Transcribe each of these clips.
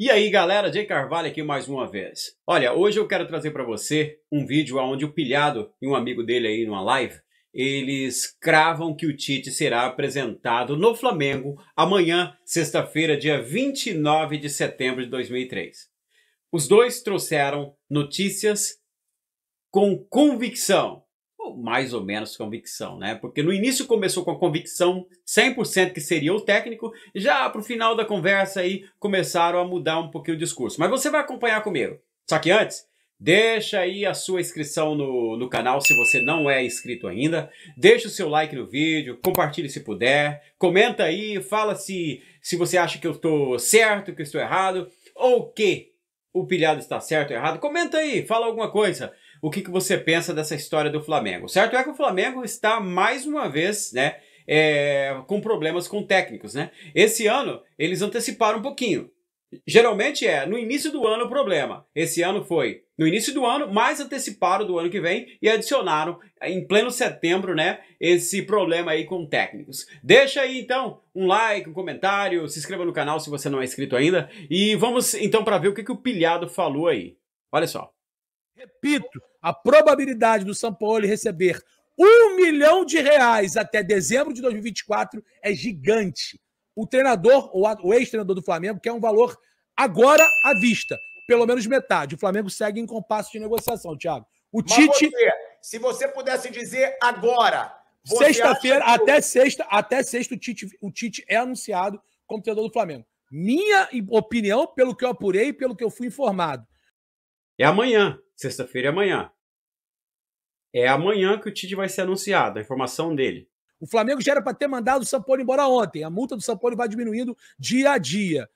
E aí galera, Jay Carvalho aqui mais uma vez. Olha, hoje eu quero trazer para você um vídeo onde o Pilhado e um amigo dele aí numa live, eles cravam que o Tite será apresentado no Flamengo amanhã, sexta-feira, dia 29 de setembro de 2003. Os dois trouxeram notícias com convicção mais ou menos convicção, né? Porque no início começou com a convicção 100% que seria o técnico, já para o final da conversa aí começaram a mudar um pouquinho o discurso. Mas você vai acompanhar comigo. Só que antes, Deixa aí a sua inscrição no, no canal se você não é inscrito ainda. Deixa o seu like no vídeo, compartilhe se puder. Comenta aí, fala se, se você acha que eu estou certo, que eu estou errado. Ou que o pilhado está certo ou errado. Comenta aí, fala alguma coisa o que, que você pensa dessa história do Flamengo. Certo é que o Flamengo está mais uma vez, né? É, com problemas com técnicos, né? Esse ano eles anteciparam um pouquinho. Geralmente é no início do ano o problema. Esse ano foi no início do ano, mais anteciparam do ano que vem e adicionaram em pleno setembro, né, esse problema aí com técnicos. Deixa aí então um like, um comentário, se inscreva no canal se você não é inscrito ainda e vamos então para ver o que, que o pilhado falou aí. Olha só. Repito, a probabilidade do São Paulo receber um milhão de reais até dezembro de 2024 é gigante. O treinador, o ex-treinador do Flamengo, quer um valor agora à vista, pelo menos metade. O Flamengo segue em compasso de negociação, Thiago. O Mas Tite. Você, se você pudesse dizer agora. Sexta-feira, que... até sexta, até sexta, o Tite, o Tite é anunciado como treinador do Flamengo. Minha opinião, pelo que eu apurei, pelo que eu fui informado. É amanhã. Sexta-feira é amanhã. É amanhã que o Tite vai ser anunciado, a informação dele. O Flamengo já era para ter mandado o Sampaoli embora ontem. A multa do Sampaoli vai diminuindo dia a dia.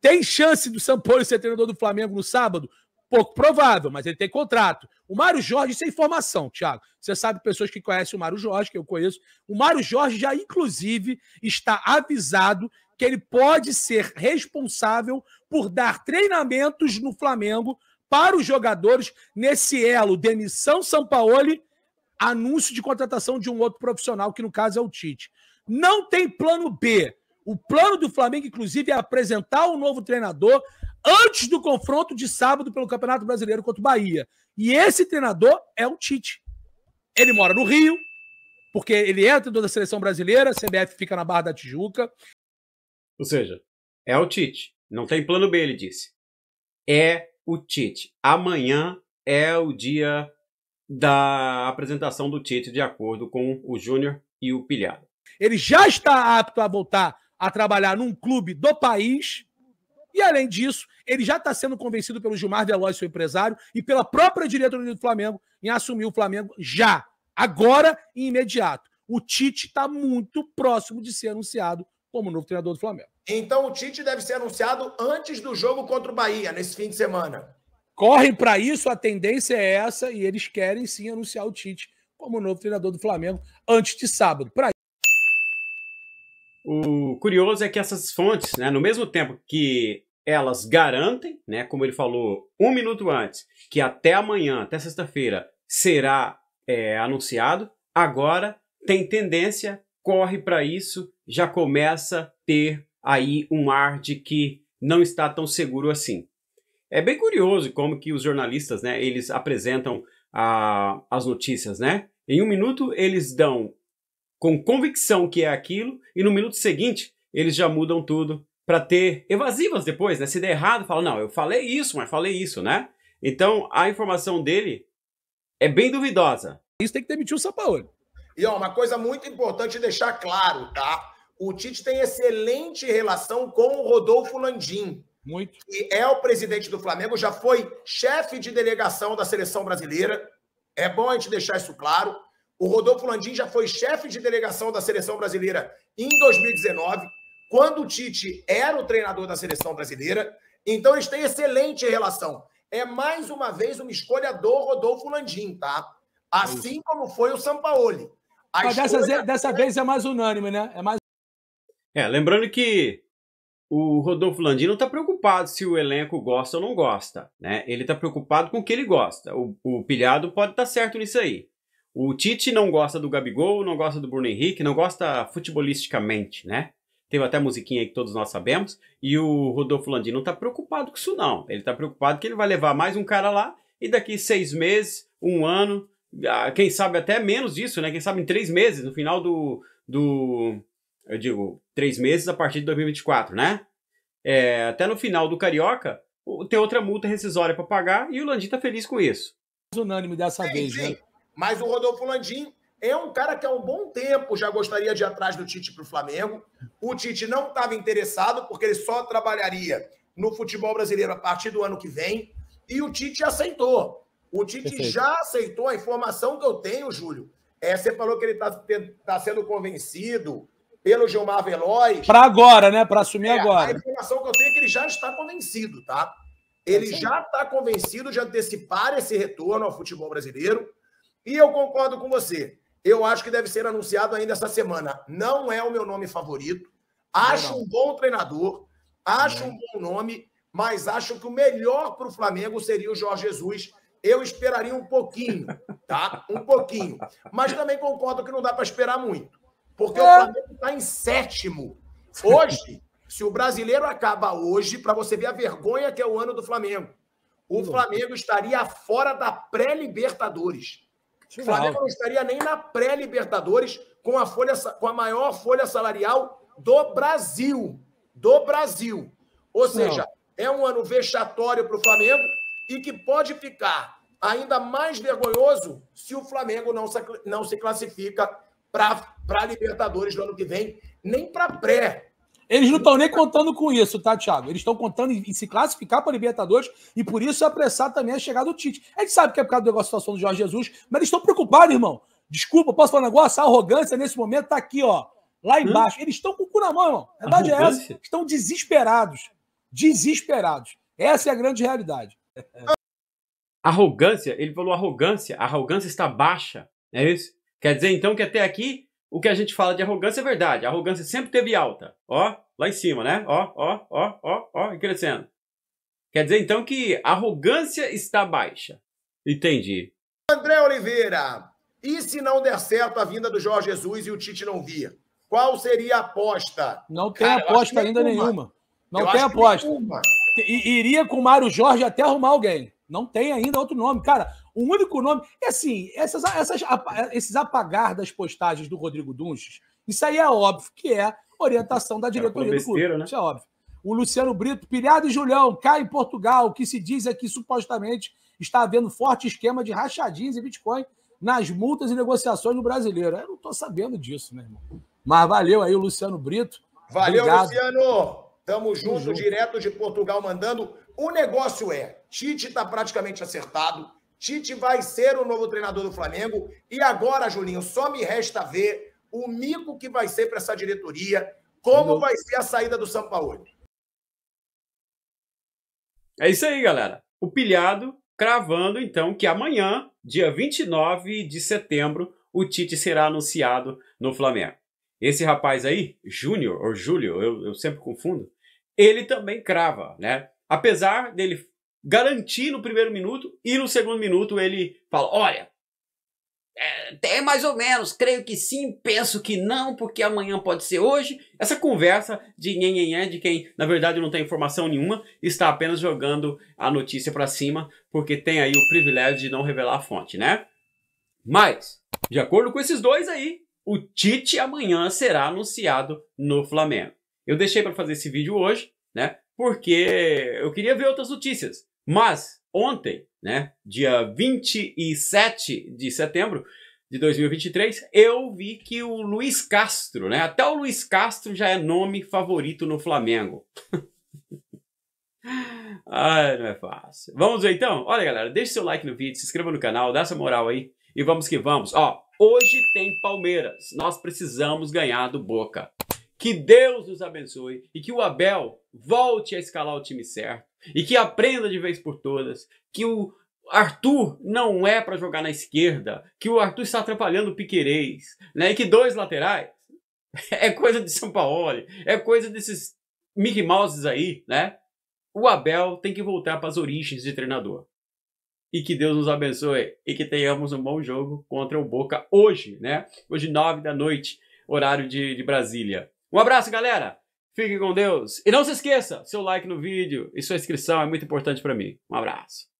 Tem chance do Sampaoli ser treinador do Flamengo no sábado? Pouco provável, mas ele tem contrato. O Mário Jorge, sem informação, Thiago. Você sabe pessoas que conhecem o Mário Jorge, que eu conheço. O Mário Jorge já, inclusive, está avisado que ele pode ser responsável por dar treinamentos no Flamengo para os jogadores nesse elo demissão São Paulo, anúncio de contratação de um outro profissional, que no caso é o Tite. Não tem plano B. O plano do Flamengo, inclusive, é apresentar o um novo treinador antes do confronto de sábado pelo Campeonato Brasileiro contra o Bahia. E esse treinador é o Tite. Ele mora no Rio, porque ele é treinador da seleção brasileira, a CBF fica na Barra da Tijuca. Ou seja, é o Tite. Não tem plano B, ele disse. É o Tite. Amanhã é o dia da apresentação do Tite, de acordo com o Júnior e o Pilhado. Ele já está apto a voltar a trabalhar num clube do país. E além disso, ele já está sendo convencido pelo Gilmar Veloz, seu empresário, e pela própria diretoria do Flamengo em assumir o Flamengo já, agora e imediato. O Tite está muito próximo de ser anunciado como novo treinador do Flamengo. Então o Tite deve ser anunciado antes do jogo contra o Bahia, nesse fim de semana. Corre para isso, a tendência é essa, e eles querem sim anunciar o Tite como novo treinador do Flamengo antes de sábado. Pra... O curioso é que essas fontes, né, no mesmo tempo que elas garantem, né, como ele falou um minuto antes, que até amanhã, até sexta-feira, será é, anunciado, agora tem tendência, corre para isso, já começa a ter aí um ar de que não está tão seguro assim. É bem curioso como que os jornalistas, né, eles apresentam a, as notícias, né? Em um minuto eles dão com convicção que é aquilo e no minuto seguinte eles já mudam tudo para ter evasivas depois, né? Se der errado, fala, não, eu falei isso, mas falei isso, né? Então a informação dele é bem duvidosa. Isso tem que demitir o Sampaoli. E ó, uma coisa muito importante deixar claro, tá? o Tite tem excelente relação com o Rodolfo Landim. Muito. Que é o presidente do Flamengo, já foi chefe de delegação da seleção brasileira. É bom a gente deixar isso claro. O Rodolfo Landim já foi chefe de delegação da seleção brasileira em 2019, quando o Tite era o treinador da seleção brasileira. Então eles têm excelente relação. É mais uma vez uma escolha do Rodolfo Landim, tá? Assim como foi o Sampaoli. A Mas escolha... dessa, dessa vez é mais unânime, né? É mais é, lembrando que o Rodolfo Landim não está preocupado se o elenco gosta ou não gosta, né? Ele está preocupado com o que ele gosta. O, o Pilhado pode estar tá certo nisso aí. O Tite não gosta do Gabigol, não gosta do Bruno Henrique, não gosta futebolisticamente, né? Teve até musiquinha aí que todos nós sabemos. E o Rodolfo Landim não está preocupado com isso, não. Ele está preocupado que ele vai levar mais um cara lá e daqui seis meses, um ano, ah, quem sabe até menos disso, né? Quem sabe em três meses, no final do, do eu digo, três meses a partir de 2024, né? É, até no final do Carioca, tem outra multa rescisória para pagar e o Landim tá feliz com isso. Unânime dessa sim, vez, sim. né? Mas o Rodolfo Landim é um cara que há um bom tempo já gostaria de ir atrás do Tite para o Flamengo. O Tite não estava interessado, porque ele só trabalharia no futebol brasileiro a partir do ano que vem. E o Tite aceitou. O Tite Perfeito. já aceitou a informação que eu tenho, Júlio. É, você falou que ele está tá sendo convencido pelo Gilmar Veloz. Para agora, né? Para assumir é, agora. A informação que eu tenho é que ele já está convencido, tá? Ele já está convencido de antecipar esse retorno ao futebol brasileiro. E eu concordo com você. Eu acho que deve ser anunciado ainda essa semana. Não é o meu nome favorito. É acho não, não. um bom treinador, acho não. É. um bom nome, mas acho que o melhor para o Flamengo seria o Jorge Jesus. Eu esperaria um pouquinho, tá? Um pouquinho. Mas também concordo que não dá para esperar muito. Porque é. o Flamengo está em sétimo. Hoje, se o brasileiro acaba hoje, para você ver a vergonha que é o ano do Flamengo, o Flamengo estaria fora da pré-Libertadores. O Flamengo não estaria nem na pré-Libertadores com a folha com a maior folha salarial do Brasil, do Brasil. Ou seja, não. é um ano vexatório para o Flamengo e que pode ficar ainda mais vergonhoso se o Flamengo não se, não se classifica para Libertadores no ano que vem, nem para pré. Eles não estão nem contando com isso, tá, Thiago? Eles estão contando em, em se classificar para Libertadores e por isso apressar também a chegada do Tite. A gente sabe que é por causa do negócio da situação do Jorge Jesus, mas eles estão preocupados, irmão. Desculpa, posso falar um negócio? A arrogância nesse momento tá aqui, ó. Lá hum? embaixo. Hum? Eles estão com o cu na mão, irmão. A verdade é essa. Estão desesperados. Desesperados. Essa é a grande realidade. Arrogância, ele falou arrogância. A arrogância está baixa. É isso? Quer dizer então que até aqui o que a gente fala de arrogância é verdade. A arrogância sempre teve alta. Ó, lá em cima, né? Ó, ó, ó, ó, ó, e crescendo. Quer dizer então que a arrogância está baixa. Entendi. André Oliveira, e se não der certo a vinda do Jorge Jesus e o Tite não vir? Qual seria a aposta? Não tem Cara, aposta ainda nenhuma. nenhuma. Não eu tem aposta. Iria com o Mário Jorge até arrumar alguém. Não tem ainda outro nome. Cara, o único nome. é assim, essas, essas, esses apagar das postagens do Rodrigo Dunches, isso aí é óbvio que é orientação da é diretoria do clube. Né? Isso é óbvio. O Luciano Brito, Pilhado e Julião, cá em Portugal, que se diz aqui supostamente está havendo forte esquema de rachadinhas e Bitcoin nas multas e negociações no brasileiro. Eu não estou sabendo disso, meu né, irmão. Mas valeu aí, Luciano Brito. Valeu, Obrigado. Luciano. Tamo junto, Tamo junto, direto de Portugal, mandando. O negócio é Tite está praticamente acertado. Tite vai ser o novo treinador do Flamengo. E agora, Julinho, só me resta ver o mico que vai ser para essa diretoria, como vai ser a saída do São Paulo. É isso aí, galera. O pilhado cravando então que amanhã, dia 29 de setembro, o Tite será anunciado no Flamengo. Esse rapaz aí, Júnior ou Júlio, eu, eu sempre confundo, ele também crava, né? Apesar dele garantir no primeiro minuto e no segundo minuto ele fala: olha, é, é, mais ou menos, creio que sim, penso que não, porque amanhã pode ser hoje. Essa conversa de nhenhenhé, de quem na verdade não tem informação nenhuma, está apenas jogando a notícia para cima, porque tem aí o privilégio de não revelar a fonte, né? Mas, de acordo com esses dois aí, o Tite amanhã será anunciado no Flamengo. Eu deixei para fazer esse vídeo hoje, né? Porque eu queria ver outras notícias. Mas ontem, né, dia 27 de setembro de 2023, eu vi que o Luiz Castro, né, até o Luiz Castro já é nome favorito no Flamengo. Ai, não é fácil. Vamos ver então? Olha, galera, deixe seu like no vídeo, se inscreva no canal, dá essa moral aí e vamos que vamos. Ó, hoje tem Palmeiras. Nós precisamos ganhar do Boca. Que Deus nos abençoe e que o Abel volte a escalar o time certo e que aprenda de vez por todas que o Arthur não é para jogar na esquerda, que o Arthur está atrapalhando o Piquerez, né? E que dois laterais é coisa de São Paulo, é coisa desses Mickey Mouses aí, né? O Abel tem que voltar para as origens de treinador. E que Deus nos abençoe e que tenhamos um bom jogo contra o Boca hoje, né? Hoje, nove da noite, horário de, de Brasília. Um abraço, galera! Fique com Deus! E não se esqueça, seu like no vídeo e sua inscrição é muito importante para mim. Um abraço!